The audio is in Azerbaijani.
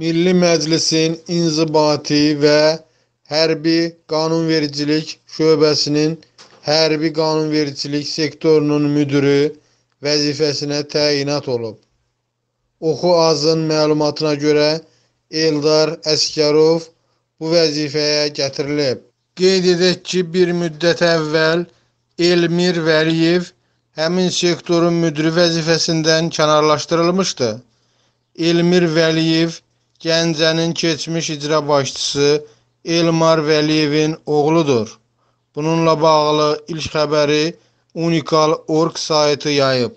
Milli Məclisin inzibati və hərbi qanunvericilik şöbəsinin hərbi qanunvericilik sektorunun müdiri vəzifəsinə təyinat olub. Oxu Azın məlumatına görə Eldar Əskərov bu vəzifəyə gətirilib. Qeyd edək ki, bir müddət əvvəl Elmir Vəliyev həmin sektorun müdiri vəzifəsindən kənarlaşdırılmışdı. Elmir Vəliyev Gəncənin keçmiş icra başçısı Elmar Vəliyevin oğludur. Bununla bağlı ilk xəbəri Unikal.org saytı yayıb.